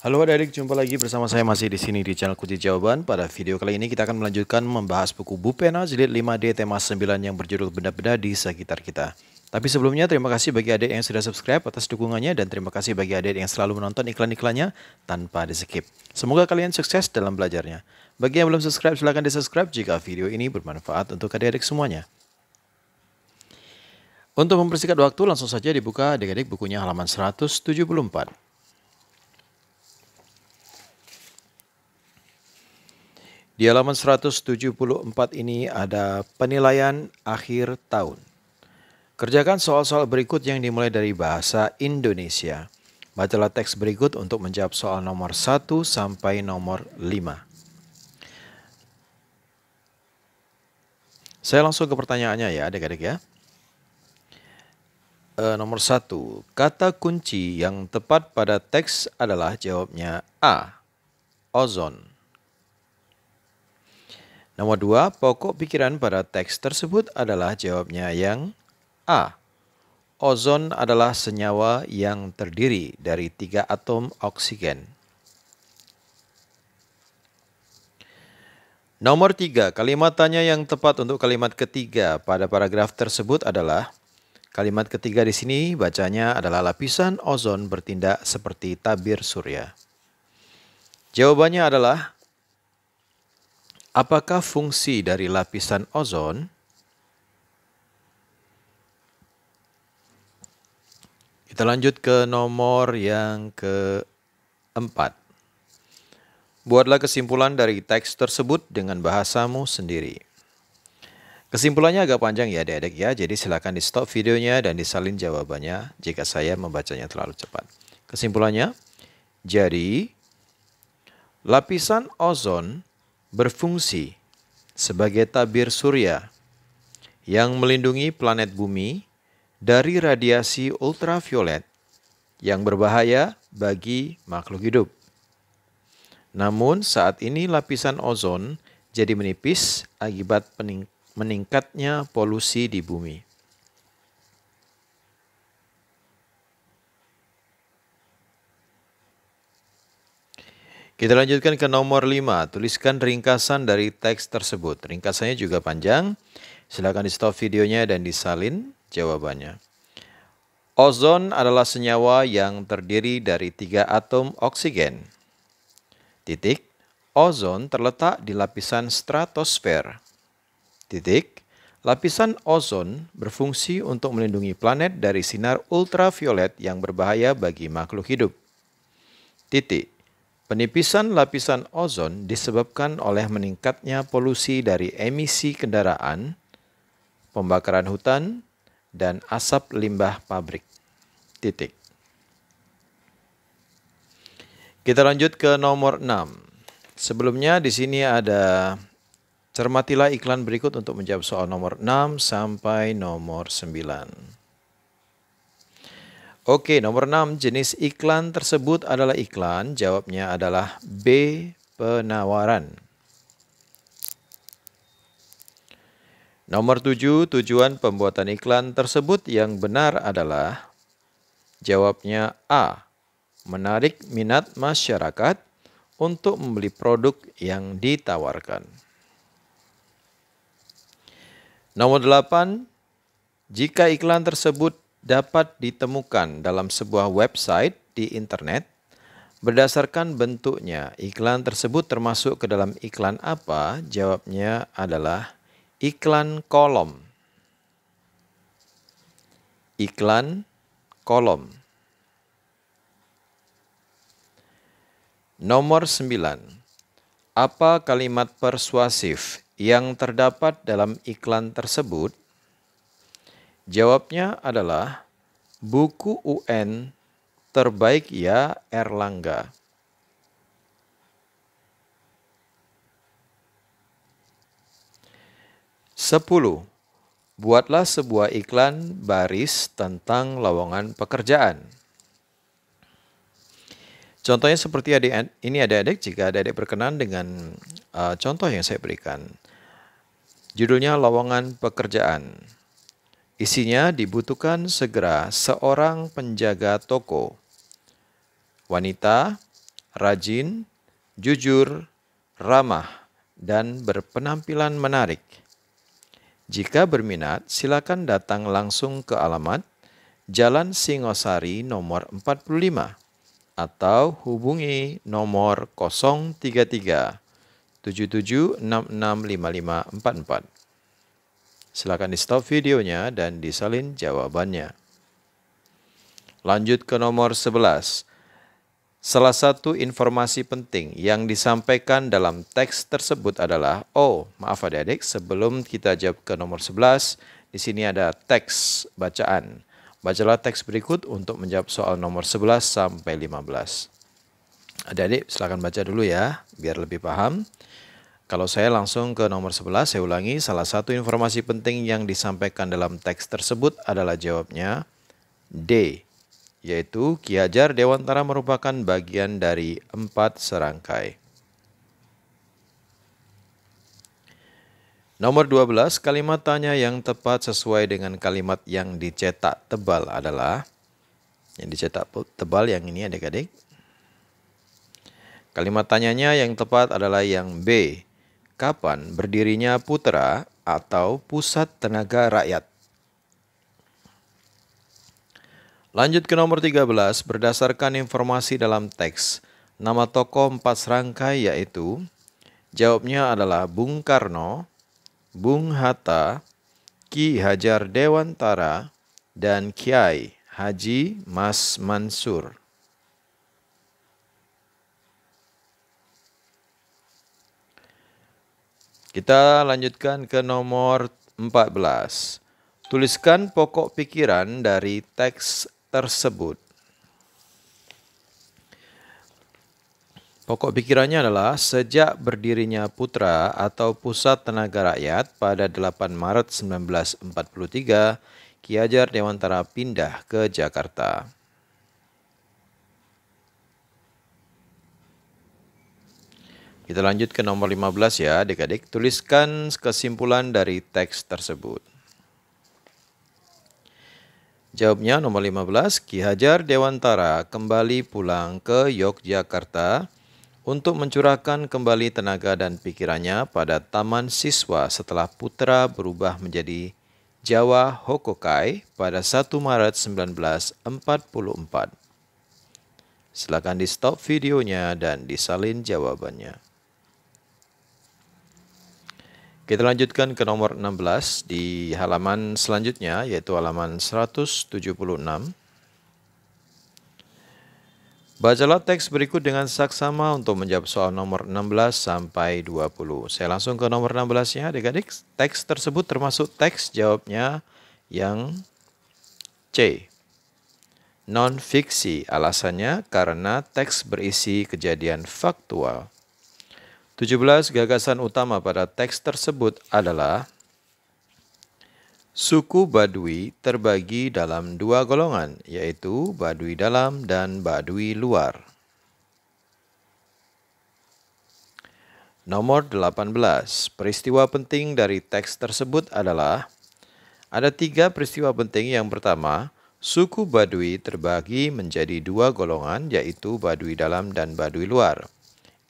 Halo adik-adik, jumpa lagi bersama saya masih di sini di channel Kunci Jawaban. Pada video kali ini kita akan melanjutkan membahas buku Bupena jilid 5D tema 9 yang berjudul Benda-benda di sekitar kita. Tapi sebelumnya terima kasih bagi adik yang sudah subscribe atas dukungannya dan terima kasih bagi adik yang selalu menonton iklan-iklannya tanpa di skip. Semoga kalian sukses dalam belajarnya. Bagi yang belum subscribe silahkan di subscribe jika video ini bermanfaat untuk adik-adik semuanya. Untuk mempersingkat waktu langsung saja dibuka adik-adik bukunya halaman 174. Di halaman 174 ini ada penilaian akhir tahun. Kerjakan soal-soal berikut yang dimulai dari bahasa Indonesia. Bacalah teks berikut untuk menjawab soal nomor 1 sampai nomor 5. Saya langsung ke pertanyaannya ya adik-adik ya. E, nomor 1, kata kunci yang tepat pada teks adalah jawabnya A. Ozon. Nomor dua, pokok pikiran pada teks tersebut adalah jawabnya yang A. Ozon adalah senyawa yang terdiri dari tiga atom oksigen. Nomor tiga, kalimat tanya yang tepat untuk kalimat ketiga pada paragraf tersebut adalah Kalimat ketiga di sini bacanya adalah lapisan ozon bertindak seperti tabir surya. Jawabannya adalah Apakah fungsi dari lapisan ozon? Kita lanjut ke nomor yang keempat. Buatlah kesimpulan dari teks tersebut dengan bahasamu sendiri. Kesimpulannya agak panjang ya adik-adik ya, jadi silakan di stop videonya dan disalin jawabannya jika saya membacanya terlalu cepat. Kesimpulannya, jadi lapisan ozon berfungsi sebagai tabir surya yang melindungi planet bumi dari radiasi ultraviolet yang berbahaya bagi makhluk hidup. Namun saat ini lapisan ozon jadi menipis akibat meningkatnya polusi di bumi. Kita lanjutkan ke nomor 5. Tuliskan ringkasan dari teks tersebut. Ringkasannya juga panjang. Silakan di stop videonya dan disalin jawabannya. Ozon adalah senyawa yang terdiri dari tiga atom oksigen. Titik. Ozon terletak di lapisan stratosfer. Titik. Lapisan ozon berfungsi untuk melindungi planet dari sinar ultraviolet yang berbahaya bagi makhluk hidup. Titik. Penipisan lapisan ozon disebabkan oleh meningkatnya polusi dari emisi kendaraan, pembakaran hutan, dan asap limbah pabrik. Titik. Kita lanjut ke nomor 6. Sebelumnya di sini ada cermatilah iklan berikut untuk menjawab soal nomor 6 sampai nomor 9. Oke, nomor 6 jenis iklan tersebut adalah iklan. Jawabnya adalah B, penawaran. Nomor 7 tujuan pembuatan iklan tersebut yang benar adalah jawabnya A, menarik minat masyarakat untuk membeli produk yang ditawarkan. Nomor 8 jika iklan tersebut dapat ditemukan dalam sebuah website di internet. Berdasarkan bentuknya, iklan tersebut termasuk ke dalam iklan apa? Jawabnya adalah iklan kolom. Iklan kolom. Nomor 9. Apa kalimat persuasif yang terdapat dalam iklan tersebut Jawabnya adalah buku UN terbaik ya Erlangga. Sepuluh, buatlah sebuah iklan baris tentang lowongan pekerjaan. Contohnya seperti adik, ini adik-adik jika adik-adik berkenan dengan uh, contoh yang saya berikan. Judulnya lowongan pekerjaan. Isinya dibutuhkan segera seorang penjaga toko. Wanita, rajin, jujur, ramah, dan berpenampilan menarik. Jika berminat, silakan datang langsung ke alamat Jalan Singosari nomor 45 atau hubungi nomor 033 77665544. Silakan di stop videonya dan disalin jawabannya. Lanjut ke nomor 11. Salah satu informasi penting yang disampaikan dalam teks tersebut adalah oh, maaf Adik-adik, sebelum kita jawab ke nomor 11, di sini ada teks bacaan. Bacalah teks berikut untuk menjawab soal nomor 11 sampai 15. Adik-adik silakan baca dulu ya biar lebih paham. Kalau saya langsung ke nomor 11, saya ulangi salah satu informasi penting yang disampaikan dalam teks tersebut adalah jawabnya D, yaitu Ki Hajar Dewantara merupakan bagian dari empat serangkai. Nomor 12, kalimat tanya yang tepat sesuai dengan kalimat yang dicetak tebal adalah yang dicetak tebal yang ini adik-adik. Kalimat tanyanya yang tepat adalah yang B, kapan berdirinya Putra atau Pusat Tenaga Rakyat. Lanjut ke nomor 13, berdasarkan informasi dalam teks, nama tokoh empat serangkai yaitu jawabnya adalah Bung Karno, Bung Hatta, Ki Hajar Dewantara, dan Kiai Haji Mas Mansur. Kita lanjutkan ke nomor 14. Tuliskan pokok pikiran dari teks tersebut. Pokok pikirannya adalah sejak berdirinya Putra atau Pusat Tenaga Rakyat pada 8 Maret 1943, Ki Hajar Dewantara pindah ke Jakarta. Kita lanjut ke nomor 15 ya adik-adik. Tuliskan kesimpulan dari teks tersebut. Jawabnya nomor 15, Ki Hajar Dewantara kembali pulang ke Yogyakarta untuk mencurahkan kembali tenaga dan pikirannya pada taman siswa setelah putra berubah menjadi Jawa Hokokai pada 1 Maret 1944. Silakan di stop videonya dan disalin jawabannya. Kita lanjutkan ke nomor 16 di halaman selanjutnya yaitu halaman 176. Bacalah teks berikut dengan saksama untuk menjawab soal nomor 16 sampai 20. Saya langsung ke nomor 16-nya adik-adik. Teks tersebut termasuk teks jawabnya yang C. Non-fiksi alasannya karena teks berisi kejadian faktual. 17 gagasan utama pada teks tersebut adalah Suku Badui terbagi dalam dua golongan, yaitu Badui dalam dan Badui luar. Nomor 18. Peristiwa penting dari teks tersebut adalah ada tiga peristiwa penting. Yang pertama, suku Badui terbagi menjadi dua golongan, yaitu Badui dalam dan Badui luar.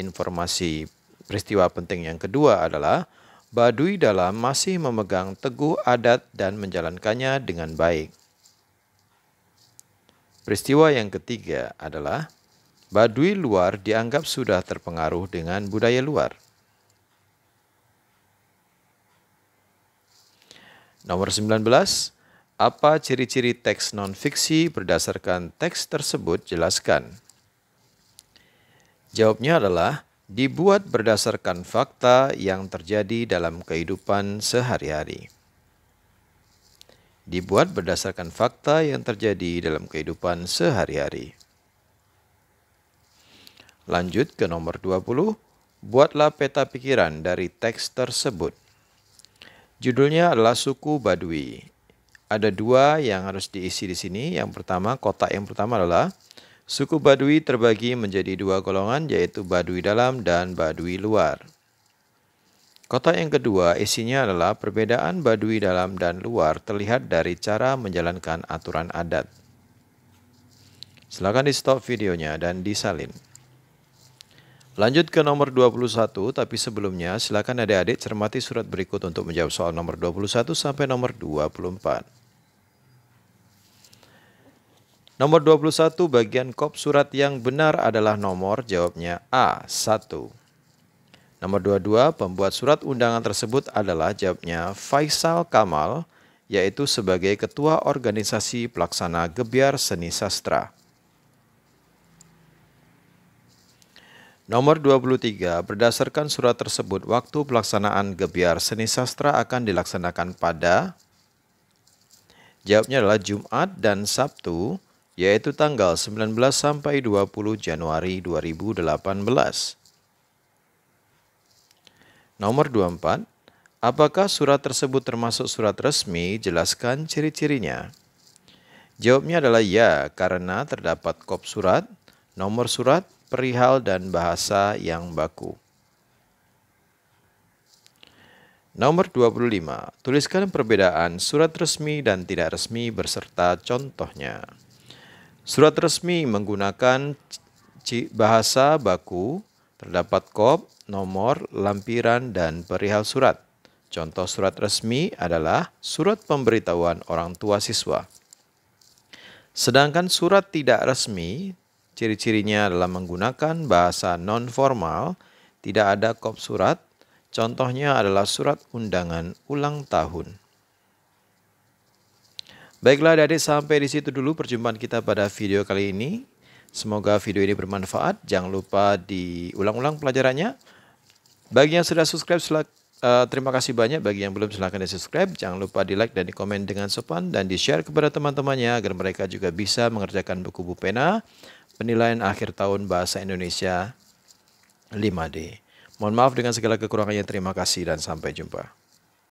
Informasi Peristiwa penting yang kedua adalah Baduy dalam masih memegang teguh adat dan menjalankannya dengan baik. Peristiwa yang ketiga adalah Baduy luar dianggap sudah terpengaruh dengan budaya luar. Nomor 19, apa ciri-ciri teks non-fiksi berdasarkan teks tersebut jelaskan. Jawabnya adalah dibuat berdasarkan fakta yang terjadi dalam kehidupan sehari-hari. Dibuat berdasarkan fakta yang terjadi dalam kehidupan sehari-hari. Lanjut ke nomor 20, buatlah peta pikiran dari teks tersebut. Judulnya adalah suku Badui. Ada dua yang harus diisi di sini. Yang pertama, kotak yang pertama adalah Suku Badui terbagi menjadi dua golongan yaitu Badui dalam dan Badui luar. Kota yang kedua isinya adalah perbedaan Badui dalam dan luar terlihat dari cara menjalankan aturan adat. Silakan di stop videonya dan disalin. Lanjut ke nomor 21, tapi sebelumnya silakan adik-adik cermati surat berikut untuk menjawab soal nomor 21 sampai nomor 24. Nomor 21 bagian kop surat yang benar adalah nomor jawabnya A1. Nomor 22 pembuat surat undangan tersebut adalah jawabnya Faisal Kamal yaitu sebagai ketua organisasi pelaksana Gebiar Seni Sastra. Nomor 23 berdasarkan surat tersebut waktu pelaksanaan Gebiar Seni Sastra akan dilaksanakan pada Jawabnya adalah Jumat dan Sabtu yaitu tanggal 19 sampai 20 Januari 2018. Nomor 24, apakah surat tersebut termasuk surat resmi? Jelaskan ciri-cirinya. Jawabnya adalah ya, karena terdapat kop surat, nomor surat, perihal dan bahasa yang baku. Nomor 25. Tuliskan perbedaan surat resmi dan tidak resmi berserta contohnya. Surat resmi menggunakan bahasa baku, terdapat kop, nomor, lampiran, dan perihal surat. Contoh surat resmi adalah surat pemberitahuan orang tua siswa. Sedangkan surat tidak resmi, ciri-cirinya adalah menggunakan bahasa non-formal, tidak ada kop surat, Contohnya adalah surat undangan ulang tahun. Baiklah adik-adik sampai di situ dulu perjumpaan kita pada video kali ini. Semoga video ini bermanfaat. Jangan lupa diulang-ulang pelajarannya. Bagi yang sudah subscribe uh, terima kasih banyak bagi yang belum silahkan di subscribe jangan lupa di like dan di komen dengan sopan dan di share kepada teman-temannya agar mereka juga bisa mengerjakan buku pena. penilaian akhir tahun bahasa Indonesia 5D mohon maaf dengan segala kekurangannya terima kasih dan sampai jumpa